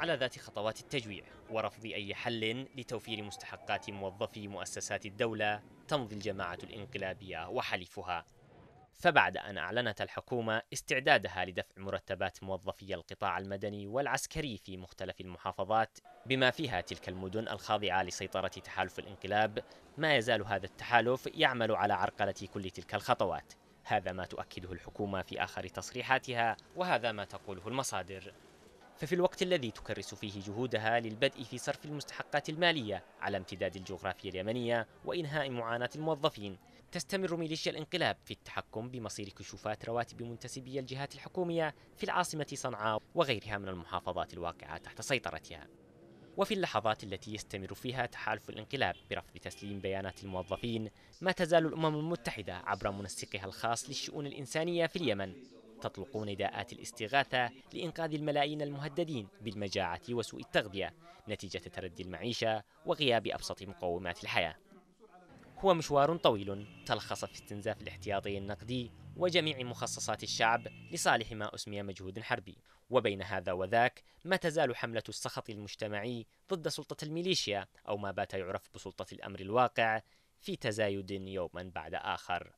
على ذات خطوات التجويع ورفض أي حل لتوفير مستحقات موظفي مؤسسات الدولة تمضي الجماعة الانقلابية وحليفها فبعد أن أعلنت الحكومة استعدادها لدفع مرتبات موظفي القطاع المدني والعسكري في مختلف المحافظات بما فيها تلك المدن الخاضعة لسيطرة تحالف الانقلاب ما يزال هذا التحالف يعمل على عرقلة كل تلك الخطوات هذا ما تؤكده الحكومة في آخر تصريحاتها وهذا ما تقوله المصادر ففي الوقت الذي تكرس فيه جهودها للبدء في صرف المستحقات المالية على امتداد الجغرافيا اليمنية وإنهاء معاناة الموظفين تستمر ميليشيا الانقلاب في التحكم بمصير كشوفات رواتب منتسبي الجهات الحكومية في العاصمة صنعاء وغيرها من المحافظات الواقعة تحت سيطرتها وفي اللحظات التي يستمر فيها تحالف الانقلاب برفض تسليم بيانات الموظفين ما تزال الأمم المتحدة عبر منسقها الخاص للشؤون الإنسانية في اليمن تطلق نداءات الاستغاثة لإنقاذ الملايين المهددين بالمجاعة وسوء التغذية نتيجة تردي المعيشة وغياب أبسط مقومات الحياة هو مشوار طويل تلخص في استنزاف الاحتياطي النقدي وجميع مخصصات الشعب لصالح ما أسمي مجهود حربي وبين هذا وذاك ما تزال حملة السخط المجتمعي ضد سلطة الميليشيا أو ما بات يعرف بسلطة الأمر الواقع في تزايد يوما بعد آخر